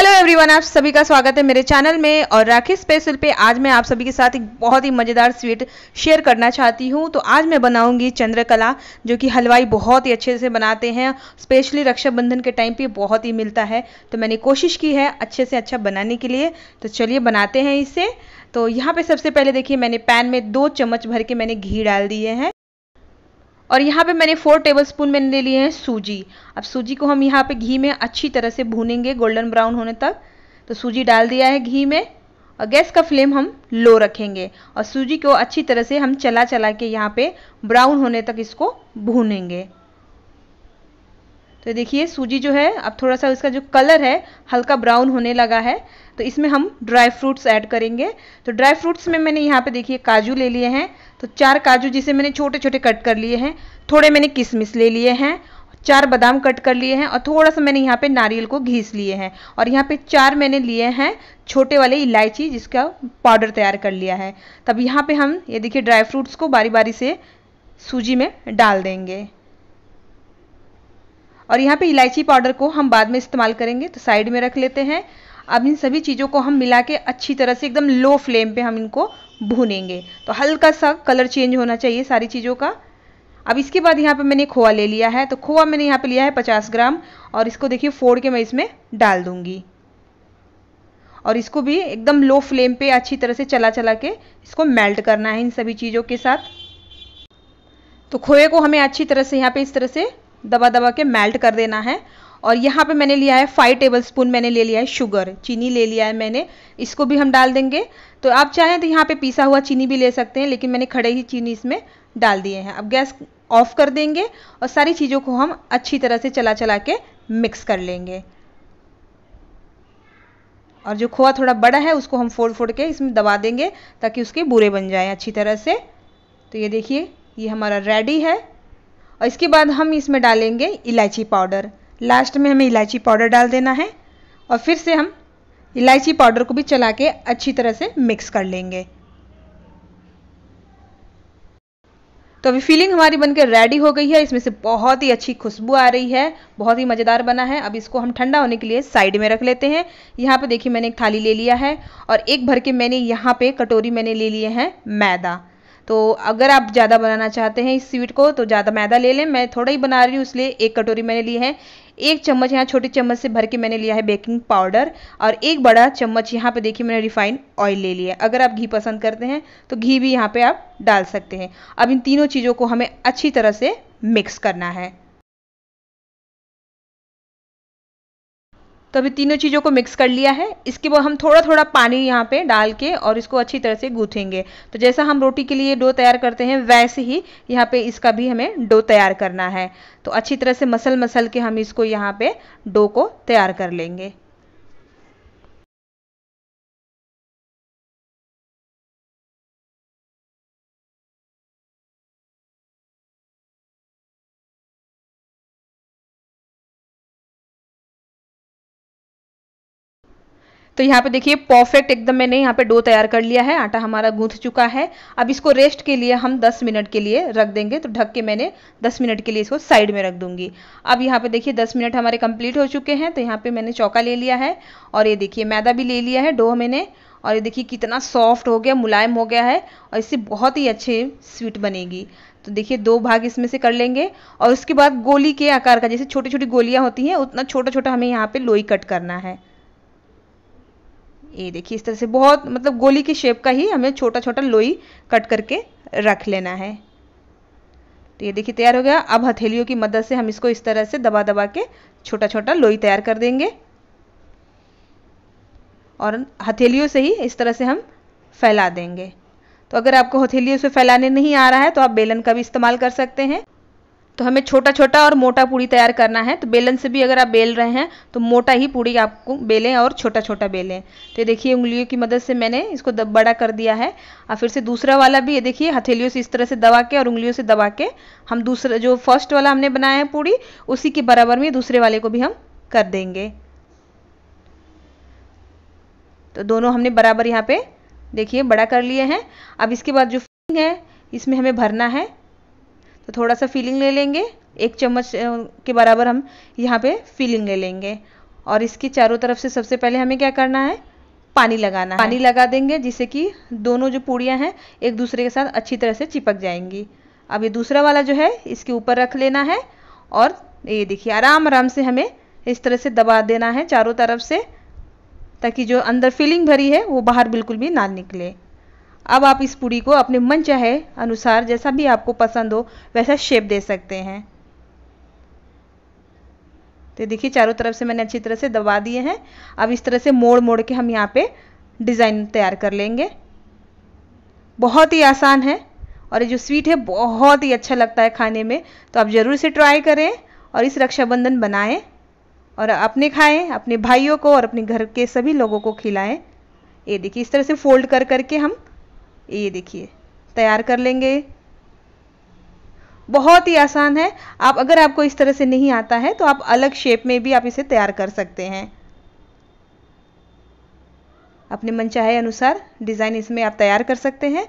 hello everyone आप सभी का स्वागत है मेरे चैनल में और राखी स्पेशल पे आज मैं आप सभी के साथ एक बहुत ही मज़ेदार स्वीट शेयर करना चाहती हूँ तो आज मैं बनाऊँगी चंद्रकला जो कि हलवाई बहुत ही अच्छे से बनाते हैं स्पेशली रक्षाबंधन के टाइम पे बहुत ही मिलता है तो मैंने कोशिश की है अच्छे से अच्छा बनाने के लिए तो चलिए बनाते हैं इसे तो यहाँ पर सबसे पहले देखिए मैंने पैन में दो चम्मच भर के मैंने घी डाल दिए हैं और यहाँ पे मैंने फोर टेबल स्पून मैंने ले लिए हैं सूजी अब सूजी को हम यहाँ पे घी में अच्छी तरह से भूनेंगे गोल्डन ब्राउन होने तक तो सूजी डाल दिया है घी में और गैस का फ्लेम हम लो रखेंगे और सूजी को अच्छी तरह से हम चला चला के यहाँ पे ब्राउन होने तक इसको भूनेंगे तो देखिए सूजी जो है अब थोड़ा सा इसका जो कलर है हल्का ब्राउन होने लगा है तो इसमें हम ड्राई फ्रूट्स ऐड करेंगे तो ड्राई फ्रूट्स में मैंने यहाँ पे देखिए काजू ले लिए हैं तो चार काजू जिसे मैंने छोटे छोटे कट कर लिए हैं थोड़े मैंने किशमिश ले लिए हैं चार बादाम कट कर लिए हैं और थोड़ा सा मैंने यहाँ पे नारियल को घीस लिए हैं और यहाँ पे चार मैंने लिए हैं छोटे वाले इलायची जिसका पाउडर तैयार कर लिया है तब यहाँ पे हम ये देखिए ड्राई फ्रूट्स को बारी बारी से सूजी में डाल देंगे और यहाँ पे इलायची पाउडर को हम बाद में इस्तेमाल करेंगे तो साइड में रख लेते हैं अब इन सभी चीज़ों को हम मिला के अच्छी तरह से एकदम लो फ्लेम पे हम इनको भूनेंगे तो हल्का सा कलर चेंज होना चाहिए सारी चीज़ों का अब इसके बाद यहाँ पे मैंने खोआ ले लिया है तो खोआ मैंने यहाँ पे लिया है पचास ग्राम और इसको देखिए फोड़ के मैं इसमें डाल दूँगी और इसको भी एकदम लो फ्लेम पे अच्छी तरह से चला चला के इसको मेल्ट करना है इन सभी चीज़ों के साथ तो खोए को हमें अच्छी तरह से यहाँ पे इस तरह से दबा दबा के मेल्ट कर देना है और यहाँ पे मैंने लिया है फाइव टेबल स्पून मैंने ले लिया है शुगर चीनी ले लिया है मैंने इसको भी हम डाल देंगे तो आप चाहें तो यहाँ पे पीसा हुआ चीनी भी ले सकते हैं लेकिन मैंने खड़े ही चीनी इसमें डाल दिए हैं अब गैस ऑफ कर देंगे और सारी चीज़ों को हम अच्छी तरह से चला चला के मिक्स कर लेंगे और जो खोआ थोड़ा बड़ा है उसको हम फोड़ फोड़ के इसमें दबा देंगे ताकि उसके बुरे बन जाए अच्छी तरह से तो ये देखिए ये हमारा रेडी है और इसके बाद हम इसमें डालेंगे इलायची पाउडर लास्ट में हमें इलायची पाउडर डाल देना है और फिर से हम इलायची पाउडर को भी चला के अच्छी तरह से मिक्स कर लेंगे तो अभी फीलिंग हमारी बनकर रेडी हो गई है इसमें से बहुत ही अच्छी खुशबू आ रही है बहुत ही मज़ेदार बना है अब इसको हम ठंडा होने के लिए साइड में रख लेते हैं यहाँ पे देखिए मैंने एक थाली ले लिया है और एक भर के मैंने यहाँ पे कटोरी मैंने ले लिए हैं मैदा तो अगर आप ज़्यादा बनाना चाहते हैं इस स्वीट को तो ज़्यादा मैदा ले लें मैं थोड़ा ही बना रही हूँ इसलिए एक कटोरी मैंने ली है एक चम्मच यहाँ छोटी चम्मच से भर के मैंने लिया है बेकिंग पाउडर और एक बड़ा चम्मच यहाँ पे देखिए मैंने रिफाइंड ऑयल ले लिया अगर आप घी पसंद करते हैं तो घी भी यहाँ पे आप डाल सकते हैं अब इन तीनों चीज़ों को हमें अच्छी तरह से मिक्स करना है तो अभी तीनों चीज़ों को मिक्स कर लिया है इसके बाद हम थोड़ा थोड़ा पानी यहाँ पे डाल के और इसको अच्छी तरह से गूथेंगे तो जैसा हम रोटी के लिए डो तैयार करते हैं वैसे ही यहाँ पे इसका भी हमें डो तैयार करना है तो अच्छी तरह से मसल मसल के हम इसको यहाँ पे डो को तैयार कर लेंगे तो यहाँ पे देखिए परफेक्ट एकदम मैंने यहाँ पे डो तैयार कर लिया है आटा हमारा गूंथ चुका है अब इसको रेस्ट के लिए हम 10 मिनट के लिए रख देंगे तो ढक के मैंने 10 मिनट के लिए इसको साइड में रख दूंगी अब यहाँ पे देखिए 10 मिनट हमारे कंप्लीट हो चुके हैं तो यहाँ पे मैंने चौका ले लिया है और ये देखिए मैदा भी ले लिया है डो मैंने और ये देखिए कितना सॉफ्ट हो गया मुलायम हो गया है और इससे बहुत ही अच्छे स्वीट बनेगी तो देखिए दो भाग इसमें से कर लेंगे और उसके बाद गोली के आकार का जैसे छोटी छोटी गोलियां होती हैं उतना छोटा छोटा हमें यहाँ पे लोई कट करना है ये देखिए इस तरह से बहुत मतलब गोली की शेप का ही हमें छोटा छोटा लोई कट करके रख लेना है तो ये देखिए तैयार हो गया अब हथेलियों की मदद से हम इसको इस तरह से दबा दबा के छोटा छोटा लोई तैयार कर देंगे और हथेलियों से ही इस तरह से हम फैला देंगे तो अगर आपको हथेलियों से फैलाने नहीं आ रहा है तो आप बेलन का भी इस्तेमाल कर सकते हैं तो हमें छोटा छोटा और मोटा पूड़ी तैयार करना है तो बेलन से भी अगर आप बेल रहे हैं तो मोटा ही पूड़ी आपको बेलें और छोटा छोटा बेलें तो ये देखिए उंगलियों की मदद से मैंने इसको दब बड़ा कर दिया है और फिर से दूसरा वाला भी ये देखिए हथेलियों से इस तरह से दबा के और उंगलियों से दबा के हम दूसरा जो फर्स्ट वाला हमने बनाया है पूड़ी उसी के बराबर में दूसरे वाले को भी हम कर देंगे तो दोनों हमने बराबर यहाँ पे देखिए बड़ा कर लिए हैं अब इसके बाद जो फिलिंग है इसमें हमें भरना है तो थोड़ा सा फीलिंग ले लेंगे एक चम्मच के बराबर हम यहाँ पे फीलिंग ले लेंगे और इसकी चारों तरफ से सबसे पहले हमें क्या करना है पानी लगाना पानी लगा देंगे जिससे कि दोनों जो पूड़ियाँ हैं एक दूसरे के साथ अच्छी तरह से चिपक जाएंगी अब ये दूसरा वाला जो है इसके ऊपर रख लेना है और ये देखिए आराम आराम से हमें इस तरह से दबा देना है चारों तरफ से ताकि जो अंदर फीलिंग भरी है वो बाहर बिल्कुल भी ना निकले अब आप इस पूड़ी को अपने मन चाहे अनुसार जैसा भी आपको पसंद हो वैसा शेप दे सकते हैं तो देखिए चारों तरफ से मैंने अच्छी तरह से दबा दिए हैं अब इस तरह से मोड़ मोड़ के हम यहाँ पे डिज़ाइन तैयार कर लेंगे बहुत ही आसान है और ये जो स्वीट है बहुत ही अच्छा लगता है खाने में तो आप ज़रूर इसे ट्राई करें और इस रक्षाबंधन बनाएं और अपने खाएं अपने भाइयों को और अपने घर के सभी लोगों को खिलाएं ये देखिए इस तरह से फोल्ड कर करके हम ये देखिए तैयार कर लेंगे बहुत ही आसान है आप अगर आपको इस तरह से नहीं आता है तो आप अलग शेप में भी आप इसे तैयार कर सकते हैं अपने मनचाहे अनुसार डिज़ाइन इसमें आप तैयार कर सकते हैं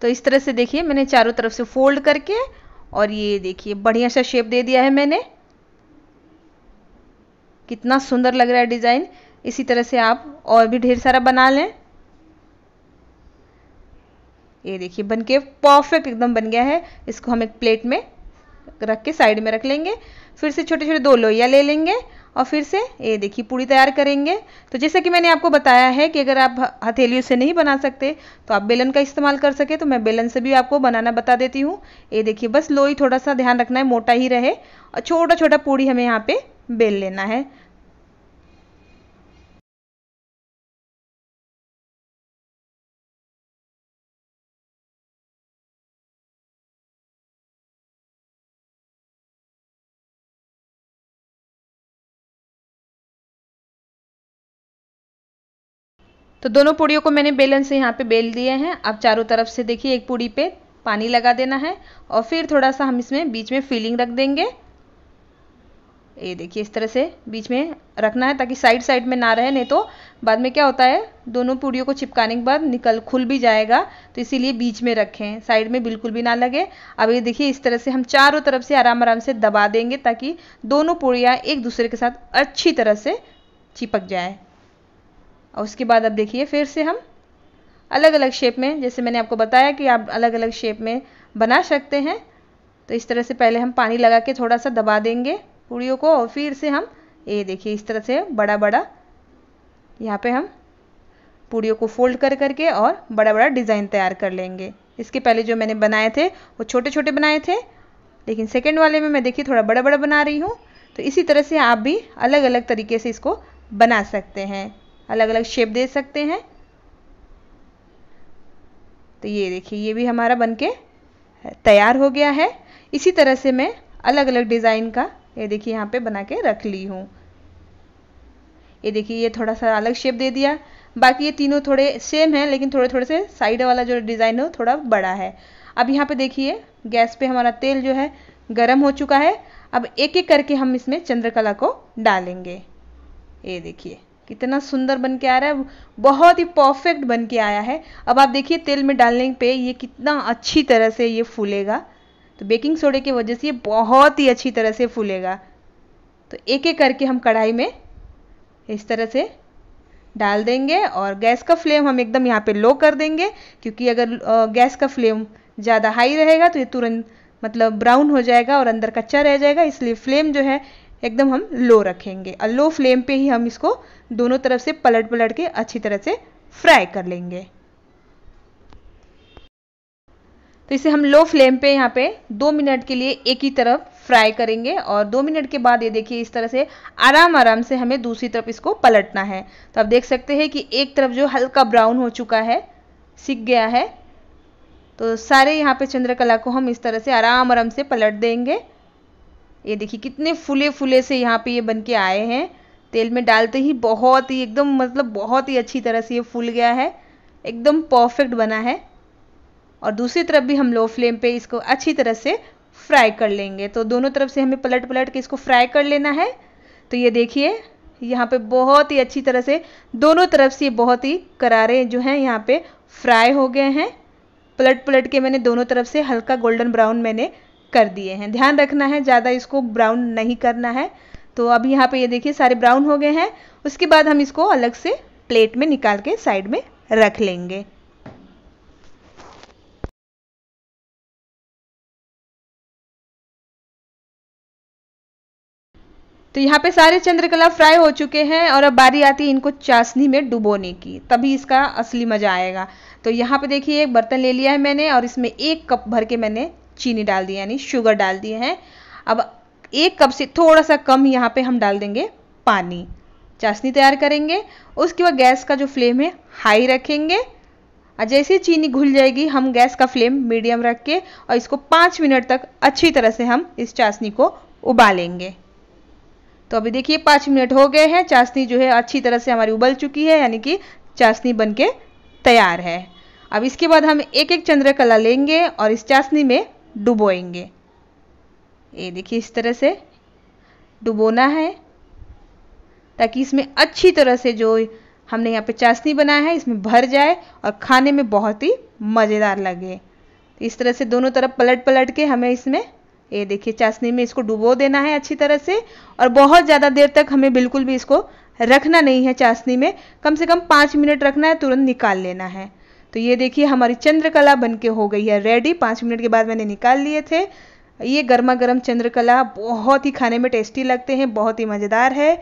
तो इस तरह से देखिए मैंने चारों तरफ से फोल्ड करके और ये देखिए बढ़िया सा शेप दे दिया है मैंने कितना सुंदर लग रहा है डिज़ाइन इसी तरह से आप और भी ढेर सारा बना लें ये देखिए बनके परफेक्ट एकदम बन गया है इसको हम एक प्लेट में रख के साइड में रख लेंगे फिर से छोटे छोटे दो लोइया ले लेंगे और फिर से ये देखिए पूड़ी तैयार करेंगे तो जैसे कि मैंने आपको बताया है कि अगर आप हथेलियों से नहीं बना सकते तो आप बेलन का इस्तेमाल कर सके तो मैं बेलन से भी आपको बनाना बता देती हूँ ये देखिए बस लोई थोड़ा सा ध्यान रखना है मोटा ही रहे और छोटा छोटा पूड़ी हमें यहाँ पे बेल लेना है तो दोनों पूड़ियों को मैंने बेलन से यहाँ पे बेल दिए हैं अब चारों तरफ से देखिए एक पूड़ी पे पानी लगा देना है और फिर थोड़ा सा हम इसमें बीच में फीलिंग रख देंगे ये देखिए इस तरह से बीच में रखना है ताकि साइड साइड में ना रहे नहीं तो बाद में क्या होता है दोनों पूड़ियों को चिपकाने के बाद निकल खुल भी जाएगा तो इसीलिए बीच में रखें साइड में बिल्कुल भी ना लगे अब ये देखिए इस तरह से हम चारों तरफ से आराम आराम से दबा देंगे ताकि दोनों पूड़ियाँ एक दूसरे के साथ अच्छी तरह से चिपक जाए और उसके बाद अब देखिए फिर से हम अलग अलग शेप में जैसे मैंने आपको बताया कि आप अलग अलग शेप में बना सकते हैं तो इस तरह से पहले हम पानी लगा के थोड़ा सा दबा देंगे पूड़ियों को और फिर से हम ये देखिए इस तरह से बड़ा बड़ा यहाँ पे हम पूड़ियों को फोल्ड कर करके और बड़ा बड़ा डिज़ाइन तैयार कर लेंगे इसके पहले जो मैंने बनाए थे वो छोटे छोटे बनाए थे लेकिन सेकेंड वाले में मैं देखिए थोड़ा बड़ा बड़ा बना रही हूँ तो इसी तरह से आप भी अलग अलग तरीके से इसको बना सकते हैं अलग अलग शेप दे सकते हैं तो ये देखिए ये भी हमारा बनके तैयार हो गया है इसी तरह से मैं अलग अलग डिज़ाइन का ये देखिए यहाँ पे बना के रख ली हूँ ये देखिए ये थोड़ा सा अलग शेप दे दिया बाकी ये तीनों थोड़े सेम है लेकिन थोड़े थोड़े से साइड वाला जो डिज़ाइन है थोड़ा बड़ा है अब यहाँ पे देखिए गैस पे हमारा तेल जो है गर्म हो चुका है अब एक एक करके हम इसमें चंद्रकला को डालेंगे ये देखिए कितना सुंदर बन के आ रहा है बहुत ही परफेक्ट बन के आया है अब आप देखिए तेल में डालने पे ये कितना अच्छी तरह से ये फूलेगा तो बेकिंग सोडे की वजह से ये बहुत ही अच्छी तरह से फूलेगा तो एक एक करके हम कढ़ाई में इस तरह से डाल देंगे और गैस का फ्लेम हम एकदम यहाँ पे लो कर देंगे क्योंकि अगर गैस का फ्लेम ज़्यादा हाई रहेगा तो ये तुरंत मतलब ब्राउन हो जाएगा और अंदर कच्चा रह जाएगा इसलिए फ्लेम जो है एकदम हम लो रखेंगे और लो फ्लेम पे ही हम इसको दोनों तरफ से पलट पलट के अच्छी तरह से फ्राई कर लेंगे तो इसे हम लो फ्लेम पे यहाँ पे दो मिनट के लिए एक ही तरफ फ्राई करेंगे और दो मिनट के बाद ये देखिए इस तरह से आराम आराम से हमें दूसरी तरफ इसको पलटना है तो आप देख सकते हैं कि एक तरफ जो हल्का ब्राउन हो चुका है सीख गया है तो सारे यहाँ पे चंद्रकला को हम इस तरह से आराम आराम से पलट देंगे ये देखिए कितने फुले फुले से यहाँ पे ये बन के आए हैं तेल में डालते ही बहुत ही एकदम मतलब बहुत ही अच्छी तरह से ये फूल गया है एकदम परफेक्ट बना है और दूसरी तरफ भी हम लो फ्लेम पे इसको अच्छी तरह से फ्राई कर लेंगे तो दोनों तरफ से हमें पलट पलट के इसको फ्राई कर लेना है तो ये देखिए यहाँ पे बहुत ही अच्छी तरह से दोनों तरफ से बहुत ही करारे जो हैं यहाँ पे फ्राई हो गए हैं पलट पलट के मैंने दोनों तरफ से हल्का गोल्डन ब्राउन मैंने कर दिए हैं ध्यान रखना है ज़्यादा इसको ब्राउन नहीं करना है तो अब यहाँ पे ये देखिए सारे ब्राउन हो गए हैं उसके बाद हम इसको अलग से प्लेट में निकाल के साइड में रख लेंगे तो यहाँ पे सारे चंद्रकला फ्राई हो चुके हैं और अब बारी आती है इनको चाशनी में डुबोने की तभी इसका असली मज़ा आएगा तो यहाँ पे देखिए एक बर्तन ले लिया है मैंने और इसमें एक कप भर के मैंने चीनी डाल दी यानी शुगर डाल दिए हैं अब एक कप से थोड़ा सा कम यहाँ पे हम डाल देंगे पानी चाशनी तैयार करेंगे उसके बाद गैस का जो फ्लेम है हाई रखेंगे और जैसे चीनी घुल जाएगी हम गैस का फ्लेम मीडियम रख के और इसको पाँच मिनट तक अच्छी तरह से हम इस चाशनी को उबालेंगे तो अभी देखिए पाँच मिनट हो गए हैं चाशनी जो है अच्छी तरह से हमारी उबल चुकी है यानी कि चाशनी बन के तैयार है अब इसके बाद हम एक एक चंद्रकला लेंगे और इस चाशनी में डुबोएंगे ये देखिए इस तरह से डुबोना है ताकि इसमें अच्छी तरह से जो हमने यहाँ पे चाशनी बनाया है इसमें भर जाए और खाने में बहुत ही मज़ेदार लगे तो इस तरह से दोनों तरफ पलट पलट के हमें इसमें ये देखिए चाशनी में इसको डुबो देना है अच्छी तरह से और बहुत ज़्यादा देर तक हमें बिल्कुल भी इसको रखना नहीं है चाशनी में कम से कम पाँच मिनट रखना है तुरंत निकाल लेना है तो ये देखिए हमारी चंद्रकला बन के हो गई है रेडी पाँच मिनट के बाद मैंने निकाल लिए थे ये गर्मा गर्म चंद्रकला बहुत ही खाने में टेस्टी लगते हैं बहुत ही मज़ेदार है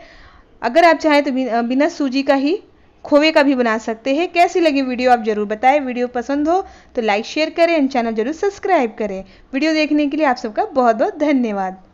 अगर आप चाहें तो बिना सूजी का ही खोवे का भी बना सकते हैं कैसी लगी वीडियो आप जरूर बताएं वीडियो पसंद हो तो लाइक शेयर करें एंड चैनल जरूर सब्सक्राइब करें वीडियो देखने के लिए आप सबका बहुत बहुत धन्यवाद